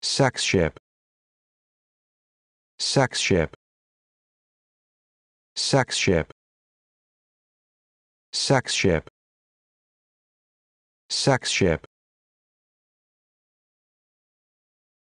sex ship sex ship sex ship sex ship sex ship